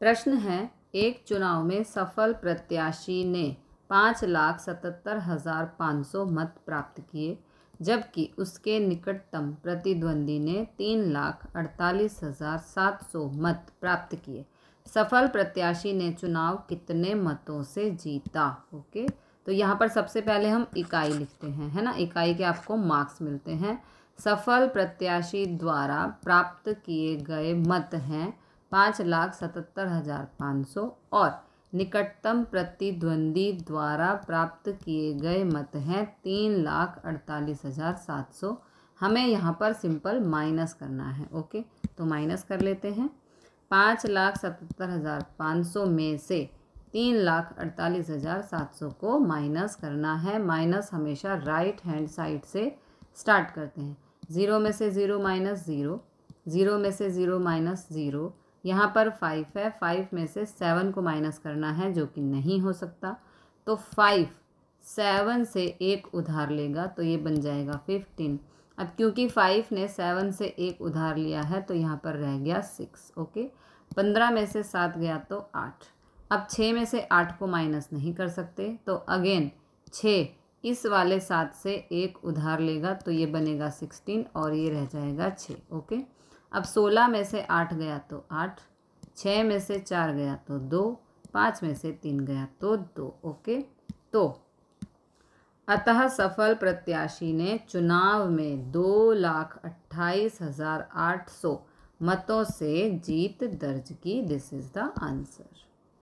प्रश्न है एक चुनाव में सफल प्रत्याशी ने पाँच लाख सतहत्तर हज़ार पाँच सौ मत प्राप्त किए जबकि उसके निकटतम प्रतिद्वंदी ने तीन लाख अड़तालीस हज़ार सात सौ मत प्राप्त किए सफल प्रत्याशी ने चुनाव कितने मतों से जीता ओके तो यहाँ पर सबसे पहले हम इकाई लिखते हैं है ना इकाई के आपको मार्क्स मिलते हैं सफल प्रत्याशी द्वारा प्राप्त किए गए मत हैं पाँच लाख सतहत्तर हज़ार पाँच सौ और निकटतम प्रतिद्वंदी द्वारा प्राप्त किए गए मत हैं तीन लाख अड़तालीस हज़ार सात सौ हमें यहाँ पर सिंपल माइनस करना है ओके तो माइनस कर लेते हैं पाँच लाख सतहत्तर हज़ार पाँच सौ में से तीन लाख अड़तालीस हज़ार सात सौ को माइनस करना है माइनस हमेशा राइट हैंड साइड से स्टार्ट करते हैं ज़ीरो में से ज़ीरो माइनस ज़ीरो ज़ीरो में से ज़ीरो माइनस ज़ीरो यहाँ पर फाइव है फाइव में से सेवन को माइनस करना है जो कि नहीं हो सकता तो फाइव सेवन से एक उधार लेगा तो ये बन जाएगा फिफ्टीन अब क्योंकि फाइव ने सेवन से एक उधार लिया है तो यहाँ पर रह गया सिक्स ओके पंद्रह में से सात गया तो आठ अब छः में से आठ को माइनस नहीं कर सकते तो अगेन छः इस वाले सात से एक उधार लेगा तो ये बनेगा सिक्सटीन और ये रह जाएगा छः ओके अब सोलह में से आठ गया तो आठ छः में से चार गया तो दो पाँच में से तीन गया तो दो ओके तो अतः सफल प्रत्याशी ने चुनाव में दो लाख अट्ठाईस हज़ार आठ सौ मतों से जीत दर्ज की दिस इज़ द आंसर